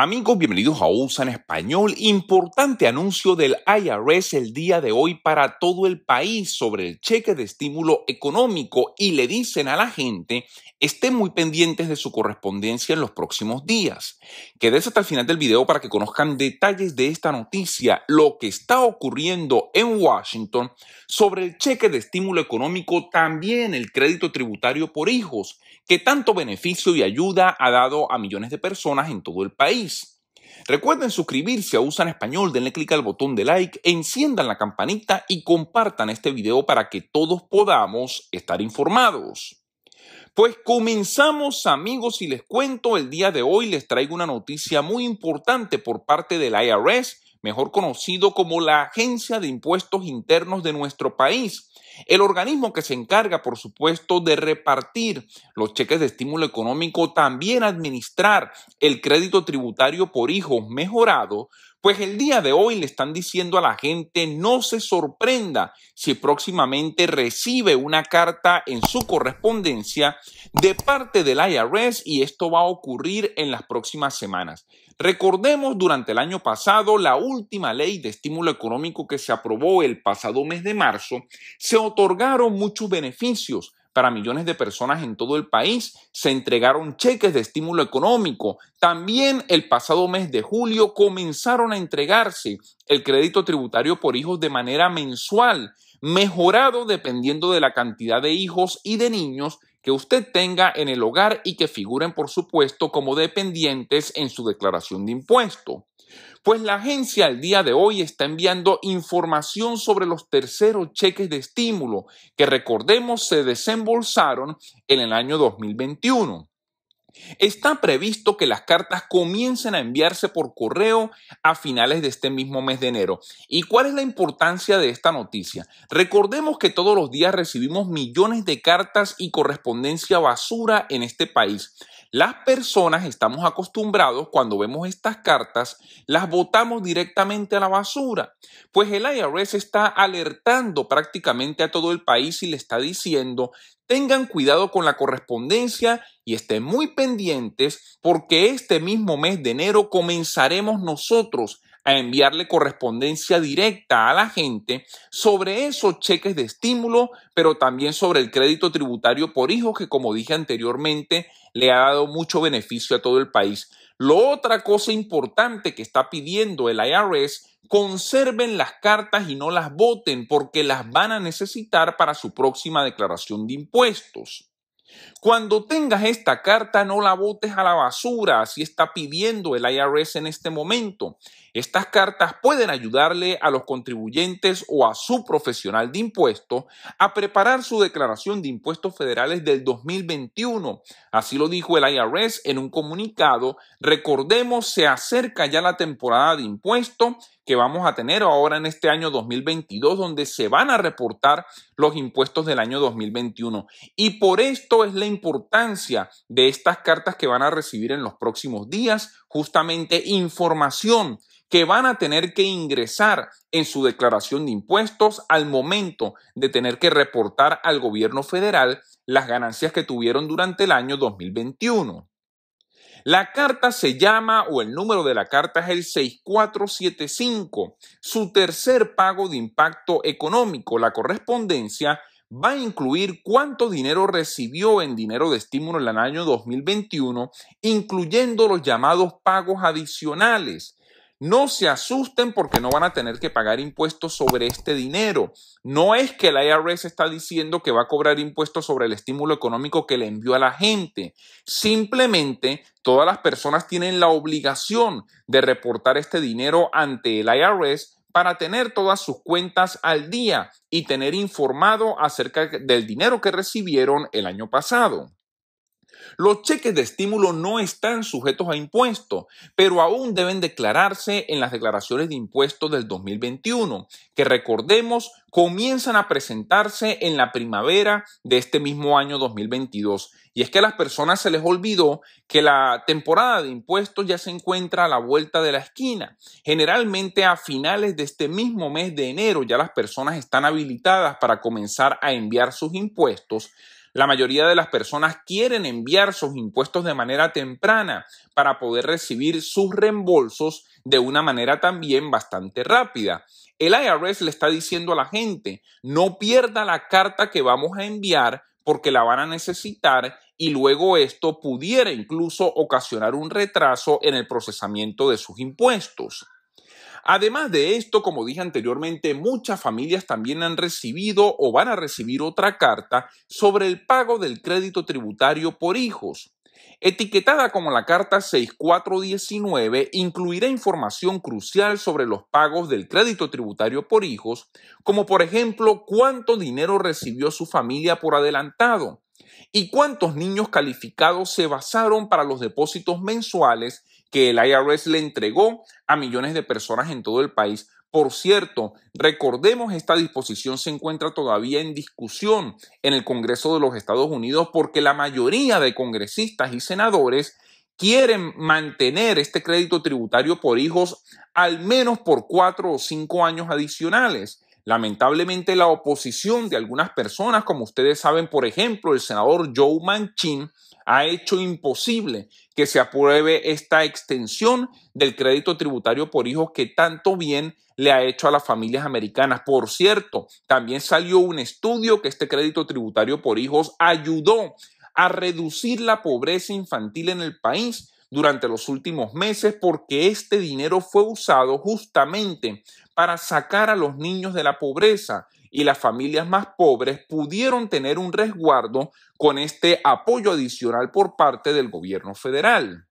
Amigos, bienvenidos a USA en español. Importante anuncio del IRS el día de hoy para todo el país sobre el cheque de estímulo económico y le dicen a la gente estén muy pendientes de su correspondencia en los próximos días. Quédese hasta el final del video para que conozcan detalles de esta noticia, lo que está ocurriendo en Washington sobre el cheque de estímulo económico, también el crédito tributario por hijos, que tanto beneficio y ayuda ha dado a millones de personas en todo el país. Recuerden suscribirse a Usan Español, denle clic al botón de like, enciendan la campanita y compartan este video para que todos podamos estar informados. Pues comenzamos amigos y les cuento, el día de hoy les traigo una noticia muy importante por parte del IRS mejor conocido como la Agencia de Impuestos Internos de nuestro país, el organismo que se encarga, por supuesto, de repartir los cheques de estímulo económico, también administrar el crédito tributario por hijos mejorado, pues el día de hoy le están diciendo a la gente no se sorprenda si próximamente recibe una carta en su correspondencia de parte del IRS y esto va a ocurrir en las próximas semanas. Recordemos durante el año pasado la última ley de estímulo económico que se aprobó el pasado mes de marzo, se otorgaron muchos beneficios para millones de personas en todo el país. Se entregaron cheques de estímulo económico. También el pasado mes de julio comenzaron a entregarse el crédito tributario por hijos de manera mensual, mejorado dependiendo de la cantidad de hijos y de niños que usted tenga en el hogar y que figuren, por supuesto, como dependientes en su declaración de impuesto. Pues la agencia al día de hoy está enviando información sobre los terceros cheques de estímulo que recordemos se desembolsaron en el año 2021. Está previsto que las cartas comiencen a enviarse por correo a finales de este mismo mes de enero. ¿Y cuál es la importancia de esta noticia? Recordemos que todos los días recibimos millones de cartas y correspondencia basura en este país. Las personas estamos acostumbrados cuando vemos estas cartas, las botamos directamente a la basura, pues el IRS está alertando prácticamente a todo el país y le está diciendo, tengan cuidado con la correspondencia y estén muy pendientes porque este mismo mes de enero comenzaremos nosotros a enviarle correspondencia directa a la gente sobre esos cheques de estímulo, pero también sobre el crédito tributario por hijos que, como dije anteriormente, le ha dado mucho beneficio a todo el país. Lo otra cosa importante que está pidiendo el IRS, conserven las cartas y no las voten porque las van a necesitar para su próxima declaración de impuestos. Cuando tengas esta carta, no la botes a la basura, así está pidiendo el IRS en este momento. Estas cartas pueden ayudarle a los contribuyentes o a su profesional de impuestos a preparar su declaración de impuestos federales del 2021. Así lo dijo el IRS en un comunicado. Recordemos, se acerca ya la temporada de impuestos que vamos a tener ahora en este año 2022, donde se van a reportar los impuestos del año 2021. Y por esto es la importancia de estas cartas que van a recibir en los próximos días, justamente información que van a tener que ingresar en su declaración de impuestos al momento de tener que reportar al gobierno federal las ganancias que tuvieron durante el año 2021. La carta se llama, o el número de la carta es el 6475, su tercer pago de impacto económico. La correspondencia va a incluir cuánto dinero recibió en dinero de estímulo en el año 2021, incluyendo los llamados pagos adicionales, no se asusten porque no van a tener que pagar impuestos sobre este dinero. No es que el IRS está diciendo que va a cobrar impuestos sobre el estímulo económico que le envió a la gente. Simplemente todas las personas tienen la obligación de reportar este dinero ante el IRS para tener todas sus cuentas al día y tener informado acerca del dinero que recibieron el año pasado. Los cheques de estímulo no están sujetos a impuestos, pero aún deben declararse en las declaraciones de impuestos del 2021, que recordemos comienzan a presentarse en la primavera de este mismo año 2022. Y es que a las personas se les olvidó que la temporada de impuestos ya se encuentra a la vuelta de la esquina. Generalmente a finales de este mismo mes de enero ya las personas están habilitadas para comenzar a enviar sus impuestos la mayoría de las personas quieren enviar sus impuestos de manera temprana para poder recibir sus reembolsos de una manera también bastante rápida. El IRS le está diciendo a la gente, no pierda la carta que vamos a enviar porque la van a necesitar y luego esto pudiera incluso ocasionar un retraso en el procesamiento de sus impuestos. Además de esto, como dije anteriormente, muchas familias también han recibido o van a recibir otra carta sobre el pago del crédito tributario por hijos. Etiquetada como la Carta 6419, incluirá información crucial sobre los pagos del crédito tributario por hijos, como por ejemplo cuánto dinero recibió su familia por adelantado y cuántos niños calificados se basaron para los depósitos mensuales que el IRS le entregó a millones de personas en todo el país. Por cierto, recordemos esta disposición se encuentra todavía en discusión en el Congreso de los Estados Unidos porque la mayoría de congresistas y senadores quieren mantener este crédito tributario por hijos al menos por cuatro o cinco años adicionales. Lamentablemente la oposición de algunas personas, como ustedes saben, por ejemplo, el senador Joe Manchin, ha hecho imposible que se apruebe esta extensión del crédito tributario por hijos que tanto bien le ha hecho a las familias americanas. Por cierto, también salió un estudio que este crédito tributario por hijos ayudó a reducir la pobreza infantil en el país durante los últimos meses porque este dinero fue usado justamente para sacar a los niños de la pobreza, y las familias más pobres pudieron tener un resguardo con este apoyo adicional por parte del gobierno federal.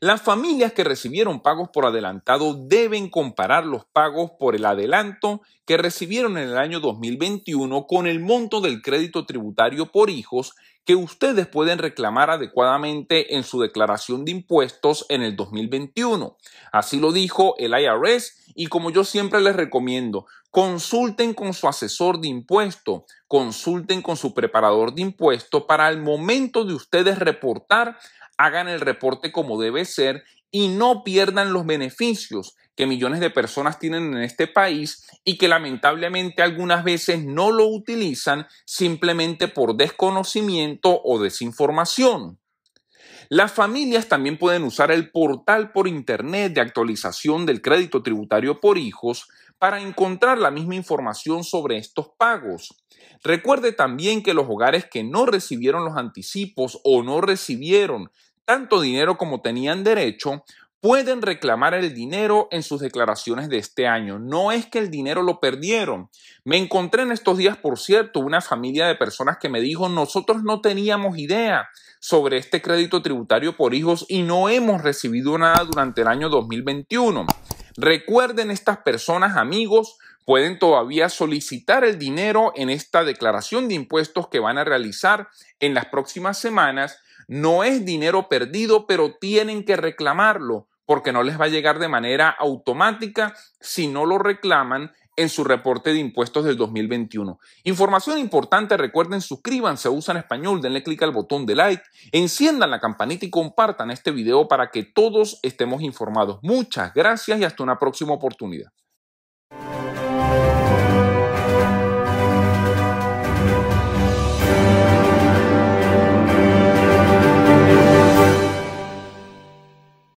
Las familias que recibieron pagos por adelantado deben comparar los pagos por el adelanto que recibieron en el año 2021 con el monto del crédito tributario por hijos que ustedes pueden reclamar adecuadamente en su declaración de impuestos en el 2021. Así lo dijo el IRS y como yo siempre les recomiendo, consulten con su asesor de impuesto, consulten con su preparador de impuesto para el momento de ustedes reportar hagan el reporte como debe ser y no pierdan los beneficios que millones de personas tienen en este país y que lamentablemente algunas veces no lo utilizan simplemente por desconocimiento o desinformación. Las familias también pueden usar el portal por Internet de actualización del crédito tributario por hijos para encontrar la misma información sobre estos pagos. Recuerde también que los hogares que no recibieron los anticipos o no recibieron tanto dinero como tenían derecho, pueden reclamar el dinero en sus declaraciones de este año. No es que el dinero lo perdieron. Me encontré en estos días, por cierto, una familia de personas que me dijo, nosotros no teníamos idea sobre este crédito tributario por hijos y no hemos recibido nada durante el año 2021. Recuerden estas personas, amigos, pueden todavía solicitar el dinero en esta declaración de impuestos que van a realizar en las próximas semanas no es dinero perdido, pero tienen que reclamarlo porque no les va a llegar de manera automática si no lo reclaman en su reporte de impuestos del 2021. Información importante, recuerden, suscríbanse usan Español, denle clic al botón de like, enciendan la campanita y compartan este video para que todos estemos informados. Muchas gracias y hasta una próxima oportunidad.